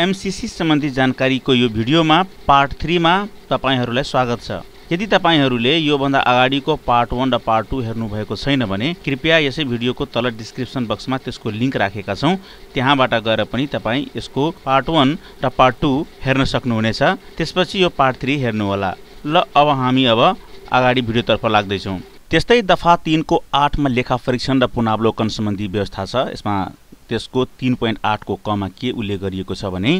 MCC सम्बन्धी जानकारीको यो भिडियोमा पार्ट थ्रीमा तपाईँहरूलाई स्वागत छ यदि तपाईँहरूले योभन्दा अगाडिको पार्ट वान र पार्ट टू हेर्नुभएको छैन भने कृपया यसै भिडियोको तल डिस्क्रिप्सन बक्समा त्यसको लिङ्क राखेका छौँ त्यहाँबाट गएर पनि तपाईँ यसको पार्ट वान र पार्ट टू हेर्न सक्नुहुनेछ त्यसपछि यो पार्ट थ्री हेर्नुहोला ल अब हामी अब अगाडि भिडियोतर्फ लाग्दैछौँ त्यस्तै दफा तिनको आठमा लेखा परीक्षण र पुनावलोकन सम्बन्धी व्यवस्था छ यसमा त्यसको तिन पोइन्ट आठको कमा के उल्लेख गरिएको छ भने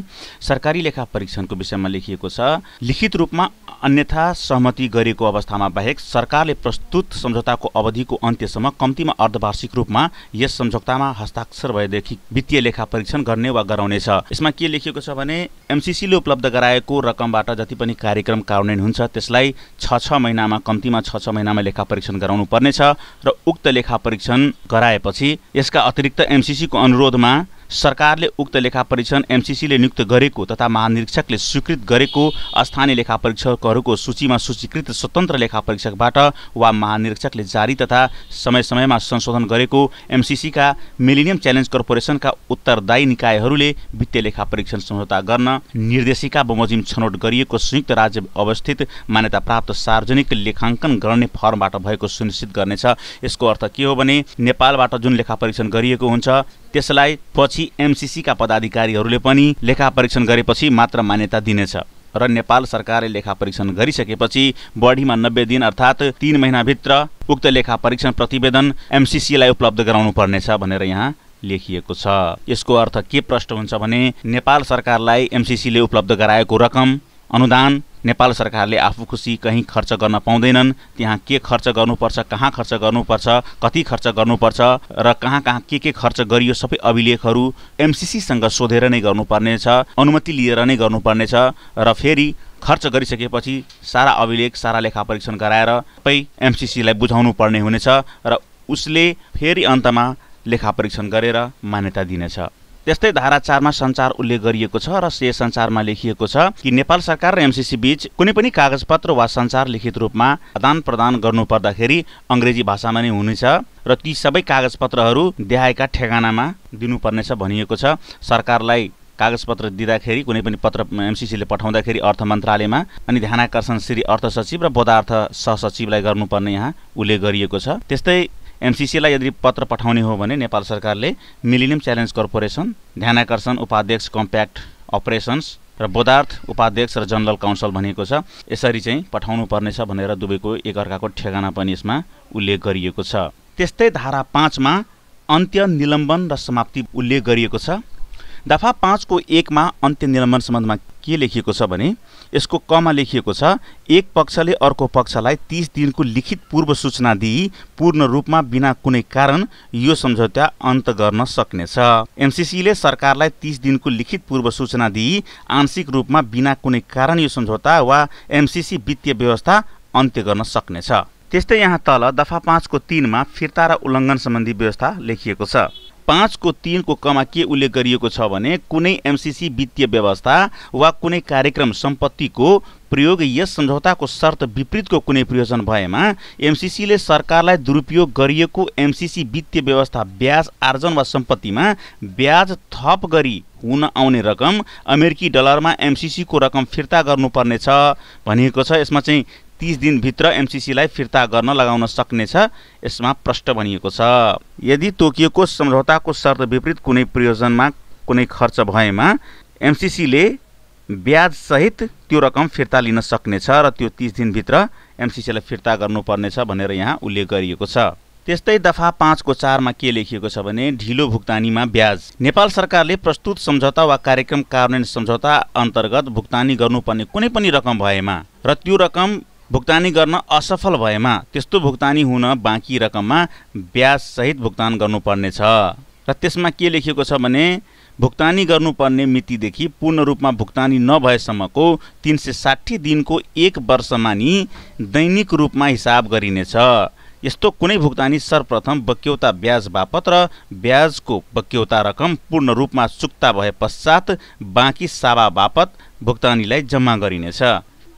सरकारी लेखा परीक्षणको विषयमा लेखिएको छ लिखित रूपमा अन्यथा सहमति गरेको अवस्थामा बाहेक सरकारले प्रस्तुत सम्झौताको अवधिको अन्त्यसम्म कम्तीमा अर्धवार्षिक रूपमा यस सम्झौतामा हस्ताक्षर भएदेखि वित्तीय लेखा परीक्षण गर्ने वा गराउनेछ यसमा के लेखिएको छ भने एमसिसीले उपलब्ध गराएको रकमबाट जति पनि कार्यक्रम कार्यान्वयन हुन्छ त्यसलाई छ छ महिनामा कम्तीमा छ छ महिनामा लेखा परीक्षण गराउनु पर्नेछ र उक्त लेखा परीक्षण गराएपछि यसका अतिरिक्त एमसिसीको अनुरोध अनुरोधमा सरकारले उक्त लेखा परीक्षण एमसिसीले नियुक्त गरेको तथा महानिरीक्षकले स्वीकृत गरेको स्थानीय लेखा परीक्षकहरूको सूचीमा सूचीकृत स्वतन्त्र लेखा परीक्षकबाट वा महानिरीक्षकले जारी तथा समय समयमा संशोधन गरेको एमसिसीका मिलिनियम च्यालेन्ज कर्पोरेसनका उत्तरदायी निकायहरूले वित्तीय लेखा परीक्षण सम्झौता गर्न निर्देशिका बमोजिम छनौट गरिएको संयुक्त राज्य अवस्थित मान्यता प्राप्त सार्वजनिक लेखाङ्कन गर्ने फर्मबाट भएको सुनिश्चित गर्नेछ यसको अर्थ के हो भने नेपालबाट जुन लेखा परीक्षण गरिएको हुन्छ त्यसलाई पछि त्यसपछि एमसिसीका पदाधिकारीहरूले पनि लेखा परीक्षण गरेपछि मात्र मान्यता दिनेछ र नेपाल सरकारले लेखा परीक्षण गरिसकेपछि बढीमा नब्बे दिन अर्थात् तिन महिनाभित्र उक्त लेखा परीक्षण प्रतिवेदन एमसिसीलाई उपलब्ध गराउनु पर्नेछ भनेर यहाँ लेखिएको छ यसको अर्थ के प्रष्ट हुन्छ भने नेपाल सरकारलाई एमसिसीले उपलब्ध गराएको रकम अनुदान नेपाल सरकारले आफू खुसी कहीँ खर्च गर्न पाउँदैनन् त्यहाँ के खर्च गर्नुपर्छ कहाँ खर्च गर्नुपर्छ कति खर्च गर्नुपर्छ र कहाँ कहाँ के के खर्च गरियो सबै अभिलेखहरू एमसिसीसँग सोधेर नै गर्नुपर्नेछ अनुमति लिएर नै गर्नुपर्नेछ र फेरि खर्च गरिसकेपछि सारा अभिलेख सारा लेखा परीक्षण गराएर सबै एमसिसीलाई बुझाउनु पर्ने हुनेछ र उसले फेरि अन्तमा लेखा परीक्षण गरेर मान्यता दिनेछ त्यस्तै धारा चारमा संचार उल्लेख गरिएको छ र से संचारमा लेखिएको छ कि नेपाल सरकार र एमसिसी बीच कुनै पनि कागजपत्र वा संचार लिखित रूपमा आदान प्रदान गर्नु अङ्ग्रेजी भाषामा नै हुनेछ र ती सबै कागजपत्रहरू देहाएका ठेगानामा दिनुपर्नेछ भनिएको छ सरकारलाई कागजपत्र दिँदाखेरि कुनै पनि पत्र एमसिसीले पठाउँदाखेरि अर्थ मन्त्रालयमा अनि ध्यानाकर्षण श्री अर्थ सचिव र बोधार्थ सहसचिवलाई गर्नुपर्ने यहाँ उल्लेख गरिएको छ त्यस्तै एमसिसीलाई यदि पत्र पठाउने हो भने नेपाल सरकारले मिलिनियम च्यालेन्ज कर्पोरेसन ध्यानाकर्षण उपाध्यक्ष कम्प्याक्ट अपरेसन्स र बोधार्थ उपाध्यक्ष र जनरल काउन्सिल भनेको छ यसरी चाहिँ पठाउनु पर्नेछ भनेर दुवैको एकअर्काको ठेगाना पनि यसमा उल्लेख गरिएको छ त्यस्तै धारा पाँचमा अन्त्य निलम्बन र समाप्ति उल्लेख गरिएको छ दफा पाँचको एकमा अन्त्य निलम्बन सम्बन्धमा के लेखिएको छ भने यसको कमा लेखिएको छ एक पक्षले अर्को पक्षलाई तिस दिनको लिखित पूर्व सूचना दिई पूर्ण रूपमा बिना कुनै कारण यो सम्झौता अन्त गर्न सक्नेछ एमसिसीले सरकारलाई तिस दिनको लिखित पूर्व सूचना दिई आंशिक रूपमा बिना कुनै कारण यो सम्झौता वा एमसिसी वित्तीय व्यवस्था अन्त्य गर्न सक्नेछ त्यस्तै यहाँ तल दफा पाँचको तिनमा फिर्ता र उल्लङ्घन सम्बन्धी व्यवस्था लेखिएको छ पाँचको तिनको कमा के उल्लेख गरिएको छ भने कुनै एमसिसी वित्तीय व्यवस्था वा कुनै कार्यक्रम सम्पत्तिको प्रयोग यस सम्झौताको शर्त विपरीतको कुनै प्रयोजन भएमा एमसिसीले सरकारलाई दुरुपयोग गरिएको एमसिसी वित्तीय व्यवस्था ब्याज आर्जन वा सम्पत्तिमा ब्याज थप गरी हुन आउने रकम अमेरिकी डलरमा एमसिसीको रकम फिर्ता गर्नुपर्नेछ भनिएको छ यसमा चाहिँ तीस दिनभित्र एमसिसीलाई फिर्ता गर्न लगाउन सक्नेछ यसमा प्रष्ट भनिएको छ यदि तोकिएको सम्झौताको शर्त विपरीत कुनै प्रयोजनमा कुनै खर्च भएमा एमसिसीले ब्याजसहित त्यो रकम फिर्ता लिन सक्नेछ र त्यो तिस दिनभित्र एमसिसीलाई फिर्ता गर्नुपर्नेछ भनेर यहाँ उल्लेख गरिएको छ त्यस्तै दफा पाँचको चारमा के लेखिएको छ भने ढिलो भुक्तानीमा ब्याज नेपाल सरकारले प्रस्तुत सम्झौता वा कार्यक्रम कार्यान्वयन सम्झौता अन्तर्गत भुक्तानी गर्नुपर्ने कुनै पनि रकम भएमा र त्यो रकम भुक्तानी गर्न असफल भएमा त्यस्तो भुक्तानी हुन बाँकी रकममा ब्याजसहित भुक्तान गर्नुपर्नेछ र त्यसमा के लेखिएको छ भने भुक्तानी गर्नुपर्ने मितिदेखि पूर्ण रूपमा भुक्तानी नभएसम्मको तिन सय साठी दिनको एक वर्षमा नि दैनिक रूपमा हिसाब गरिनेछ यस्तो कुनै भुक्तानी सर्वप्रथम बक्यौता ब्याज बापत र ब्याजको बक्यौता रकम पूर्ण रूपमा चुक्ता भए पश्चात बाँकी साबा बापत भुक्तानीलाई जम्मा गरिनेछ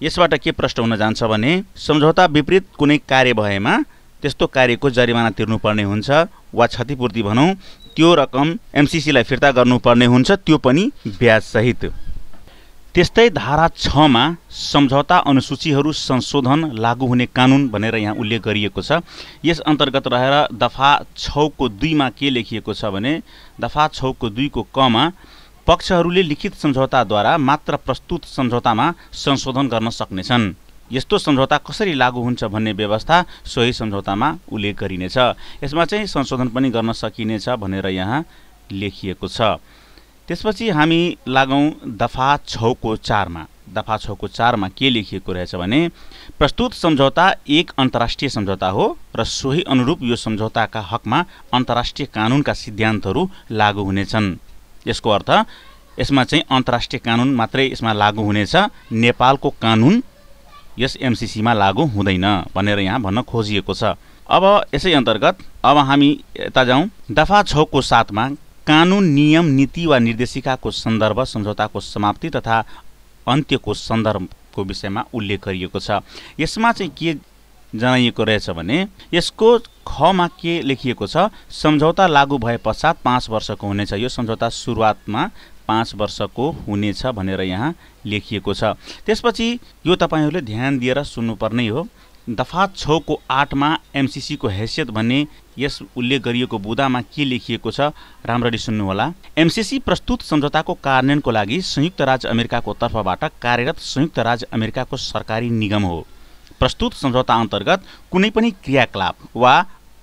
यसबाट के प्रश्न हुन जान्छ भने सम्झौता विपरीत कुनै कार्य भएमा त्यस्तो कार्यको जरिमाना तिर्नुपर्ने हुन्छ वा क्षतिपूर्ति भनौँ त्यो रकम एमसिसीलाई फिर्ता गर्नुपर्ने हुन्छ त्यो पनि ब्याजसहित त्यस्तै धारा छमा सम्झौता अनुसूचीहरू संशोधन लागू हुने कानुन भनेर यहाँ उल्लेख गरिएको छ यस अन्तर्गत रहेर दफा छको दुईमा के लेखिएको छ भने दफा छको दुईको कमा पक्षहरूले लिखित सम्झौताद्वारा मात्र प्रस्तुत सम्झौतामा संशोधन गर्न सक्नेछन् यस्तो सम्झौता कसरी लागू हुन्छ भन्ने व्यवस्था सोही सम्झौतामा उल्लेख गरिनेछ यसमा चाहिँ संशोधन पनि गर्न सकिनेछ भनेर यहाँ लेखिएको छ त्यसपछि हामी लागौँ दफा छौको चारमा दफा छको चारमा के लेखिएको रहेछ भने प्रस्तुत सम्झौता एक अन्तर्राष्ट्रिय सम्झौता हो र सोही अनुरूप यो सम्झौताका हकमा अन्तर्राष्ट्रिय कानुनका सिद्धान्तहरू लागू हुनेछन् यसको अर्थ यसमा चाहिँ अन्तर्राष्ट्रिय कानुन मात्रै यसमा लागू हुनेछ नेपालको कानुन यस एमसिसीमा लागू हुँदैन भनेर यहाँ भन्न खोजिएको छ अब यसै अन्तर्गत अब हामी यता जाउँ दफा छको साथमा कानुन नियम नीति वा निर्देशिकाको सन्दर्भ सम्झौताको समाप्ति तथा अन्त्यको सन्दर्भको विषयमा उल्लेख गरिएको छ यसमा चाहिँ के जनाइएको रहेछ भने यसको खमा के लेखिएको छ सम्झौता लागू भए पश्चात पाँच वर्षको हुनेछ यो सम्झौता सुरुवातमा पाँच वर्षको हुनेछ भनेर यहाँ लेखिएको छ त्यसपछि यो तपाईँहरूले ध्यान दिएर सुन्नुपर्ने हो दफा छको आठमा एमसिसीको हैसियत भन्ने यस उल्लेख गरिएको बुदामा के लेखिएको छ राम्ररी सुन्नुहोला एमसिसी प्रस्तुत सम्झौताको कार्यान्वयनको लागि संयुक्त राज्य अमेरिकाको तर्फबाट कार्यरत संयुक्त राज्य अमेरिकाको सरकारी निगम हो प्रस्तुत सम्झौता अन्तर्गत कुनै पनि क्रियाकलाप वा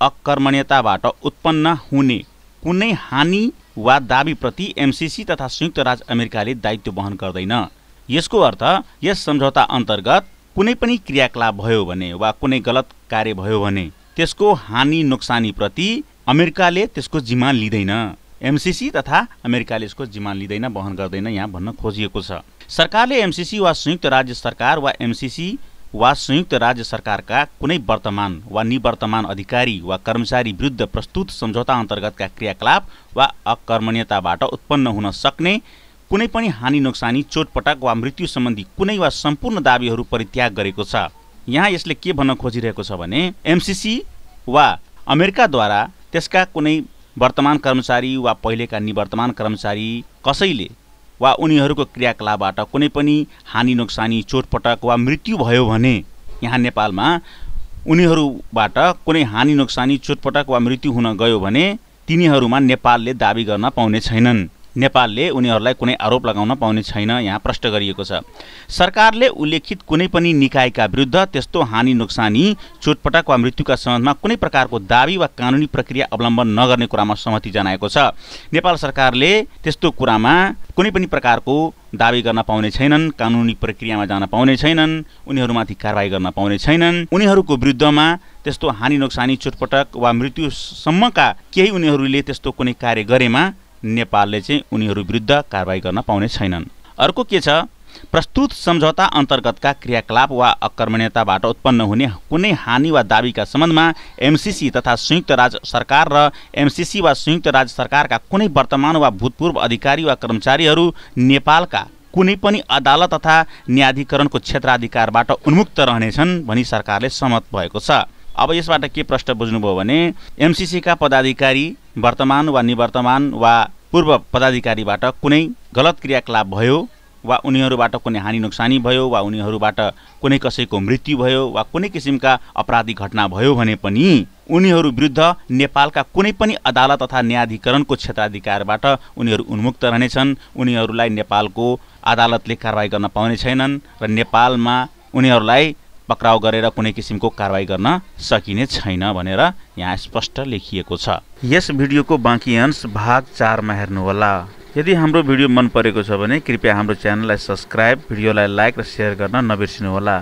अकर्मण्यताबाट उत्पन्न हुने कुनै हानि वा दाबीप्रति एमसिसी तथा संयुक्त राज्य अमेरिकाले दायित्व वहन गर्दैन यसको अर्थ यस सम्झौता अन्तर्गत कुनै पनि क्रियाकलाप भयो भने वा कुनै गलत कार्य भयो भने त्यसको हानि नोक्सानीप्रति अमेरिकाले त्यसको जिम्मा लिँदैन एमसिसी तथा अमेरिकाले यसको जिम्मा लिँदैन वहन गर्दैन यहाँ भन्न खोजिएको छ सरकारले एमसिसी वा संयुक्त राज्य सरकार वा एमसिसी वा संयुक्त राज्य सरकारका कुनै वर्तमान वा निवर्तमान अधिकारी वा कर्मचारी विरुद्ध प्रस्तुत सम्झौता अन्तर्गतका क्रियाकलाप वा अकर्मण्यताबाट उत्पन्न हुन सक्ने कुनै पनि हानि नोक्सानी चोटपटक वा मृत्यु सम्बन्धी कुनै वा सम्पूर्ण दावीहरू परित्याग गरेको छ यहाँ यसले के भन्न खोजिरहेको छ भने एमसिसी वा अमेरिकाद्वारा त्यसका कुनै वर्तमान कर्मचारी वा पहिलेका निवर्तमान कर्मचारी कसैले वा उनीहरूको क्रियाकलापबाट कुनै पनि हानि नोक्सानी चोटपटक वा मृत्यु भयो भने यहाँ नेपालमा उनीहरूबाट कुनै हानि नोक्सानी चोटपटक वा मृत्यु हुन गयो भने तिनीहरूमा नेपालले दावी गर्न पाउने छैनन् नेपालले उनीहरूलाई कुनै आरोप लगाउन पाउने छैन यहाँ प्रष्ट गरिएको छ सरकारले उल्लेखित कुनै पनि निकायका विरुद्ध त्यस्तो हानि नोक्सानी चोटपटक वा मृत्युका सम्बन्धमा कुनै प्रकारको दावी वा कानुनी प्रक्रिया अवलम्बन नगर्ने कुरामा सहमति जनाएको छ नेपाल सरकारले त्यस्तो कुरामा कुनै पनि प्रकारको दावी गर्न पाउने छैनन् कानुनी प्रक्रियामा जान पाउने छैनन् उनीहरूमाथि कारवाही गर्न पाउने छैनन् उनीहरूको विरुद्धमा त्यस्तो हानि नोक्सानी चोटपटक वा मृत्युसम्मका केही उनीहरूले त्यस्तो कुनै कार्य गरेमा नेपालले चाहिँ उनीहरू विरुद्ध कारवाही गर्न पाउने छैनन् अर्को के छ प्रस्तुत सम्झौता अन्तर्गतका क्रियाकलाप वा अकर्मण्यताबाट उत्पन्न हुने कुनै हानि वा दावीका सम्बन्धमा एमसिसी तथा संयुक्त राज्य सरकार र एमसिसी वा संयुक्त राज्य सरकारका कुनै वर्तमान वा भूतपूर्व अधिकारी वा कर्मचारीहरू नेपालका कुनै पनि अदालत तथा न्यायाधिकरणको क्षेत्राधिकारबाट उन्मुक्त रहनेछन् भनी सरकारले सहमत भएको छ अब यसबाट के प्रश्न बुझ्नुभयो भने एमसिसीका पदाधिकारी वर्तमान वा निवर्तमान वा पूर्व पदाधिकारीबाट कुनै गलत क्रियाकलाप भयो वा उनीहरूबाट कुनै हानि नोक्सानी भयो वा उनीहरूबाट कुनै कसैको मृत्यु भयो वा कुनै किसिमका अपराधिक घटना भयो भने पनि उनीहरू विरुद्ध नेपालका कुनै पनि अदालत तथा न्यायाधिकरणको क्षेत्राधिकारबाट उनीहरू उन्मुक्त रहनेछन् उनीहरूलाई नेपालको अदालतले कारवाही गर्न पाउने छैनन् र नेपालमा उनीहरूलाई पक्राउ गरेर कुनै किसिमको कारवाही गर्न सकिने छैन भनेर यहाँ स्पष्ट लेखिएको छ यस भिडियोको बाँकी अंश भाग चारमा हेर्नुहोला यदि हाम्रो भिडियो मन परेको छ भने कृपया हाम्रो च्यानललाई सब्सक्राइब भिडियोलाई लाइक र सेयर गर्न नबिर्सिनुहोला